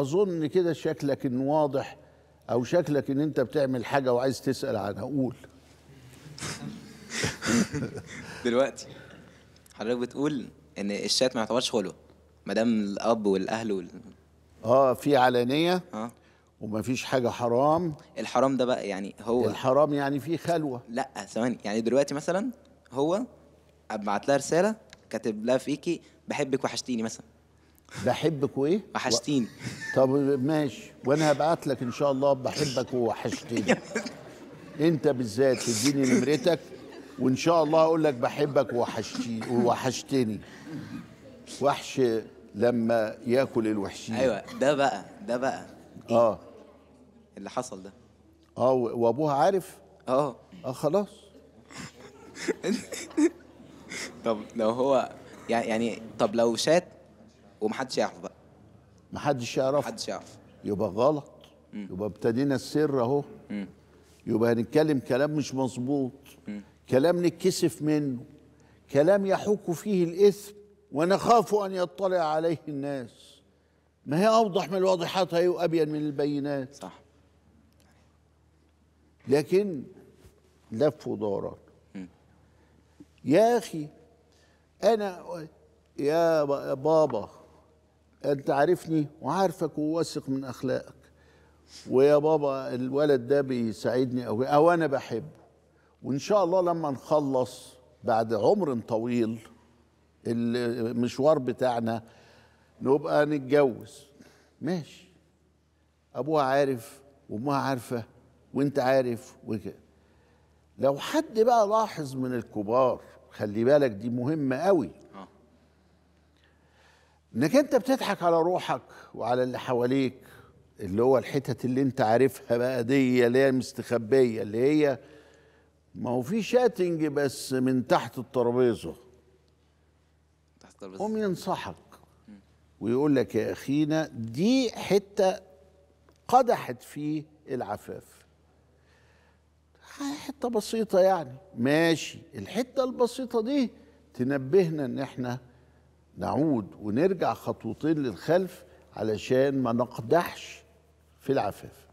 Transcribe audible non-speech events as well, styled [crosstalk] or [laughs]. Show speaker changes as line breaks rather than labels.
اظن كده شكلك ان واضح او شكلك ان انت بتعمل حاجه وعايز تسال عنها قول [laughs]
دلوقتي حضرتك بتقول ان الشات ما يعتبرش خلوه ما دام الاب والاهل وال... اه في علانيه اه ومفيش حاجه حرام الحرام ده بقى يعني هو الحرام يعني فيه خلوه لا ثواني يعني دلوقتي مثلا هو ابعت لها رساله كاتب لها فيكي بحبك وحشتيني مثلا بحبك وايه؟ وحشتيني
طب ماشي وانا هبعت لك ان شاء الله بحبك ووحشتني انت بالذات تديني نمرتك وان شاء الله اقول لك بحبك ووحشتني ووحشتني وحش لما ياكل الوحشين ايوه
ده بقى ده بقى اه اللي حصل ده
اه وابوها عارف اه اه خلاص
[laughs] طب لو هو يعني طب لو شات ومحدش يعرف بقى
محدش يعرف محدش يعرف يبقى غلط مم. يبقى ابتدينا السر اهو يبقى هنتكلم كلام مش مظبوط كلام نتكسف منه كلام يحوك فيه الاثم ونخاف ان يطلع عليه الناس ما هي اوضح من الواضحات هي وابين من البينات صح لكن لف ودوران يا اخي انا يا بابا انت عارفني وعارفك وواثق من اخلاقك ويا بابا الولد ده بيساعدني قوي او انا بحبه وان شاء الله لما نخلص بعد عمر طويل المشوار بتاعنا نبقى نتجوز ماشي ابوها عارف وامها عارفه وانت عارف وكده لو حد بقى لاحظ من الكبار خلي بالك دي مهمه قوي انك انت بتضحك على روحك وعلى اللي حواليك اللي هو الحتت اللي انت عارفها بقى دي اللي هي المستخبيه اللي هي ما هو في شاتنج بس من تحت الترابيزه تحت الترابيزه قوم ينصحك ويقول لك يا اخينا دي حته قدحت فيه العفاف حته بسيطه يعني ماشي الحته البسيطه دي تنبهنا ان احنا نعود ونرجع خطوتين للخلف علشان ما نقدحش في العفاف